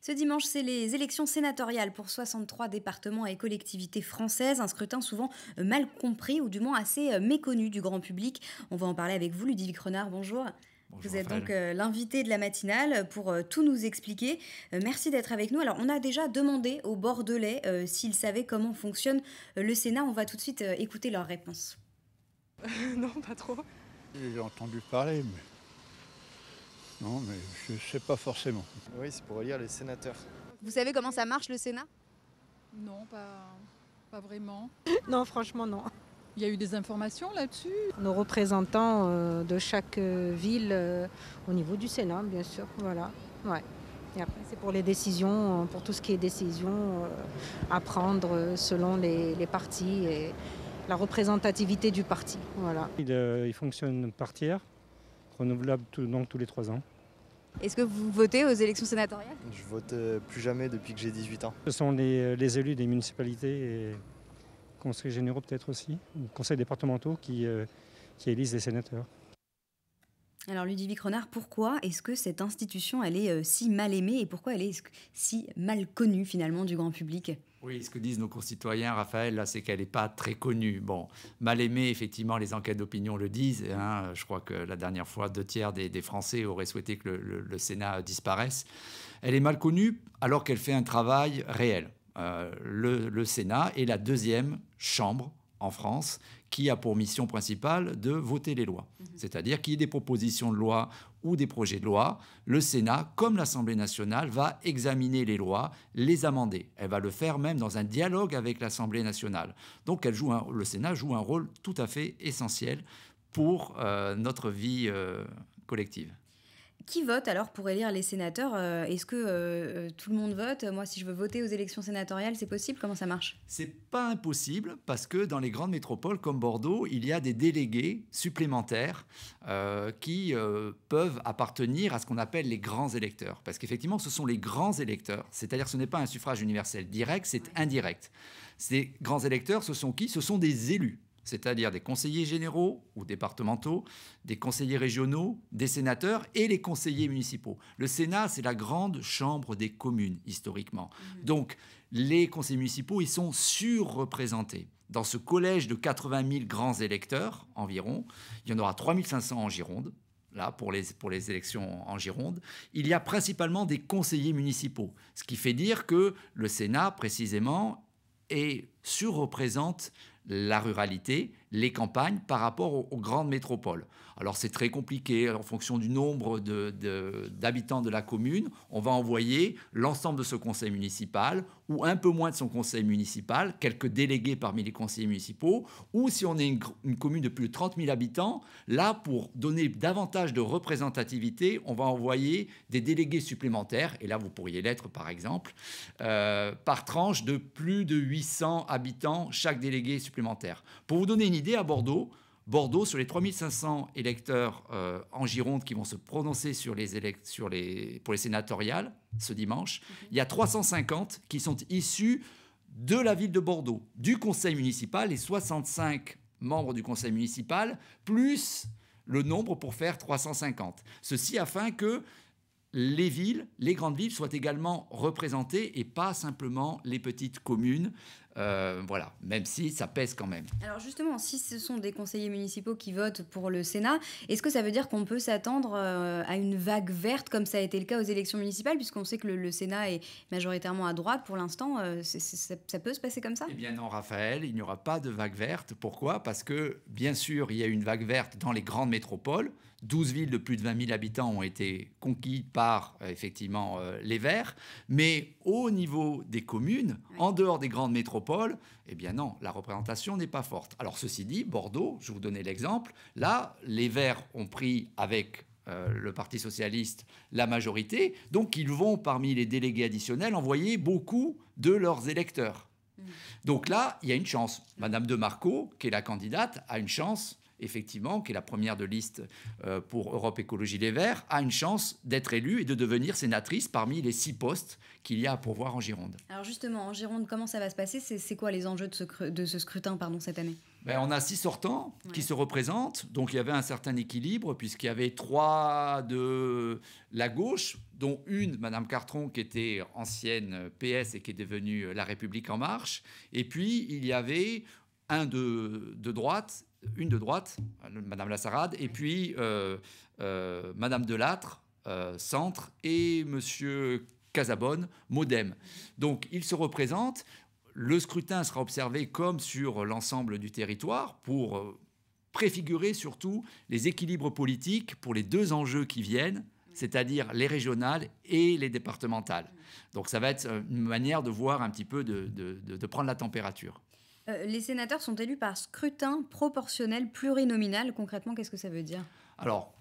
Ce dimanche, c'est les élections sénatoriales pour 63 départements et collectivités françaises, un scrutin souvent euh, mal compris ou du moins assez euh, méconnu du grand public. On va en parler avec vous, Ludovic Renard, bonjour. vous êtes donc euh, l'invité de la matinale pour tout nous expliquer. merci d'être avec nous. Alors, on a déjà demandé aux Bordelais s'ils savaient comment fonctionne le Sénat. On va tout de suite écouter leur réponse. non, pas trop. J'ai entendu parler, mais non, mais je ne sais pas forcément. Oui, c'est pour élire les sénateurs. Vous savez comment ça marche le Sénat Non, pas, vraiment. non, franchement, non. Il y a eu des informations là-dessus Nos représentants euh, de chaque euh, ville euh, au niveau du Sénat, bien sûr. Voilà. Ouais. Et après, c'est pour les décisions, pour tout ce qui est décision à prendre selon les, partis et la représentativité du parti. Voilà. il fonctionne par tiers renouvelable donc tous les trois ans. Est-ce que vous votez aux élections sénatoriales Je vote euh, plus jamais depuis que j'ai 18 ans. Ce sont euh, les, élus des municipalités et conseils généraux peut-être aussi, ou conseils départementaux qui, euh, qui élisent les sénateurs. Alors Ludovic Renard, pourquoi est-ce que cette institution elle est euh, si mal aimée et pourquoi elle est si mal connue finalement du grand public oui, ce que disent nos concitoyens, Raphaël, là, c'est qu'elle n'est pas très connue. Bon, mal aimée, effectivement, les enquêtes d'opinion le disent. Hein. Je crois que la dernière fois, deux tiers des, Français auraient souhaité que le, Sénat disparaisse. Elle est mal connue alors qu'elle fait un travail réel. Euh, le, le Sénat est la deuxième chambre en France qui a pour mission principale de voter les lois. Mhm. C'est-à-dire qu'il y ait des propositions de loi ou des projets de loi, le Sénat, comme l'Assemblée nationale, va examiner les lois, les amender. Elle va le faire même dans un dialogue avec l'Assemblée nationale. Donc elle joue le Sénat joue un rôle tout à fait essentiel pour euh, notre vie euh, collective qui vote alors pour élire les sénateurs euh, Est-ce que euh, euh, tout le monde vote Moi, si je veux voter aux élections sénatoriales, c'est possible Comment ça marche C'est pas impossible parce que dans les grandes métropoles comme Bordeaux, il y a des délégués supplémentaires qui peuvent appartenir à ce qu'on appelle les grands électeurs. Parce qu'effectivement, ce sont les grands électeurs. C'est-à-dire, ce n'est pas un suffrage universel direct, c'est indirect. Ces grands électeurs, ce sont qui Ce sont des élus c'est-à-dire des conseillers généraux ou départementaux, des conseillers régionaux, des sénateurs et les conseillers municipaux. Le Sénat, c'est la grande chambre des communes, historiquement. Mmh. Donc, les conseillers municipaux, ils sont surreprésentés. Dans ce collège de 80 000 grands électeurs environ, il y en aura 3500 en Gironde, là, pour les, pour les élections en Gironde, il y a principalement des conseillers municipaux. Ce qui fait dire que le Sénat, précisément, est surreprésente la ruralité, les campagnes par rapport aux, grandes métropoles. Alors c'est très compliqué, en fonction du nombre d'habitants de, la commune, on va envoyer l'ensemble de ce conseil municipal, ou un peu moins de son conseil municipal, quelques délégués parmi les conseillers municipaux, ou si on est une, commune de plus de 30 000 habitants, là, pour donner davantage de représentativité, on va envoyer des délégués supplémentaires, et là vous pourriez l'être par exemple, euh, par tranche de plus de 800 habitants, chaque délégué supplémentaire. Pour vous donner une idée, à Bordeaux, Bordeaux, sur les 3500 électeurs euh, en Gironde qui vont se prononcer sur les sur les, pour les sénatoriales ce dimanche, mhm. il y a 350 qui sont issus de la ville de Bordeaux, du conseil municipal, les 65 membres du conseil municipal, plus le nombre pour faire 350. Ceci afin que les villes, les grandes villes soient également représentées et pas simplement les petites communes euh, voilà, même si ça pèse quand même. Alors justement, si ce sont des conseillers municipaux qui votent pour le Sénat, est-ce que ça veut dire qu'on peut s'attendre euh, à une vague verte comme ça a été le cas aux élections municipales, puisqu'on sait que le, Sénat est majoritairement à droite pour l'instant euh, ça, peut se passer comme ça Eh bien non, Raphaël, il n'y aura pas de vague verte. Pourquoi Parce que, bien sûr, il y a une vague verte dans les grandes métropoles. 12 villes de plus de 20 000 habitants ont été conquises par, effectivement, les Verts. Mais au niveau des communes, en dehors des grandes métropoles, eh bien non, la représentation n'est pas forte. Alors ceci dit, Bordeaux, je vous donnais l'exemple, là, les Verts ont pris avec euh, le Parti socialiste la majorité, donc ils vont, parmi les délégués additionnels, envoyer beaucoup de leurs électeurs. Mmh. Donc là, il y a une chance. Madame de Marco, qui est la candidate, a une chance effectivement, qui est la première de liste euh, pour Europe Écologie Les Verts, a une chance d'être élue et de devenir sénatrice parmi les six postes qu'il y a à pourvoir en Gironde. Alors justement, en Gironde, comment ça va se passer C'est quoi les enjeux de ce, scrutin pardon, cette année ben, on a six sortants qui se représentent, donc il y avait un certain équilibre, puisqu'il y avait trois de la gauche, dont une, Madame Cartron, qui était ancienne PS et qui est devenue La République en marche, et puis il y avait un de, de droite une de droite, Madame Lassarade, et puis euh, euh, Madame Delattre, euh, centre, et Monsieur Casabonne, modem. Donc ils se représentent. Le scrutin sera observé comme sur l'ensemble du territoire pour préfigurer surtout les équilibres politiques pour les deux enjeux qui viennent, c'est-à-dire les régionales et les départementales. Donc ça va être une manière de voir un petit peu, de prendre la température. Euh, les sénateurs sont élus par scrutin proportionnel plurinominal. Concrètement, qu'est-ce que ça veut dire Alors,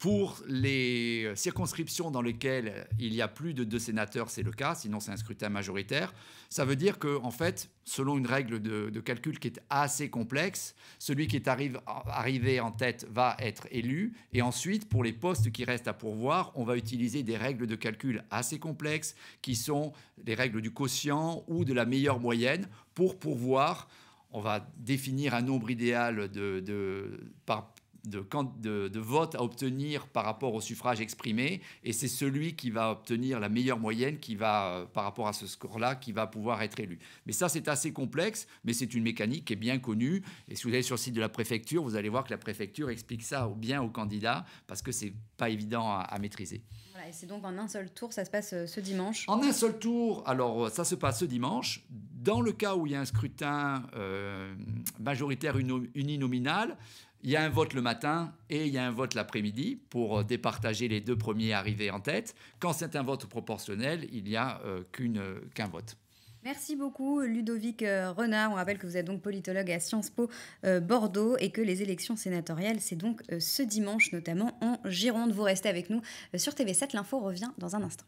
pour les euh, circonscriptions dans lesquelles il y a plus de deux sénateurs, c'est le cas, sinon c'est un scrutin majoritaire. Ça veut dire que, en fait, selon une règle de, calcul qui est assez complexe, celui qui est arrive, arrivé en tête va être élu. Et ensuite, pour les postes qui restent à pourvoir, on va utiliser des règles de calcul assez complexes qui sont les règles du quotient ou de la meilleure moyenne pour pourvoir on va définir un nombre idéal de, de, par, de, de, à obtenir par rapport au suffrage exprimé, et c'est celui qui va obtenir la meilleure moyenne qui va, euh, par rapport à ce score-là, qui va pouvoir être élu. Mais ça, c'est assez complexe, mais c'est une mécanique qui est bien connue, et si vous allez sur le site de la préfecture, vous allez voir que la préfecture explique ça bien aux candidats, parce que c'est pas évident à, maîtriser. et c'est donc en un seul tour, ça se passe euh, ce dimanche En un seul tour, alors euh, ça se passe ce dimanche. Dans le cas où il y a un scrutin majoritaire uninominal, il y a un vote le matin et il y a un vote l'après-midi pour euh, départager les deux premiers arrivés en tête. Quand c'est un vote proportionnel, il n'y a euh, euh, qu'un vote. Merci beaucoup Ludovic Renard. On rappelle que vous êtes donc politologue à Sciences Po Bordeaux et que les élections sénatoriales, c'est donc ce dimanche notamment en Gironde. Vous restez avec nous sur TV7. L'info revient dans un instant.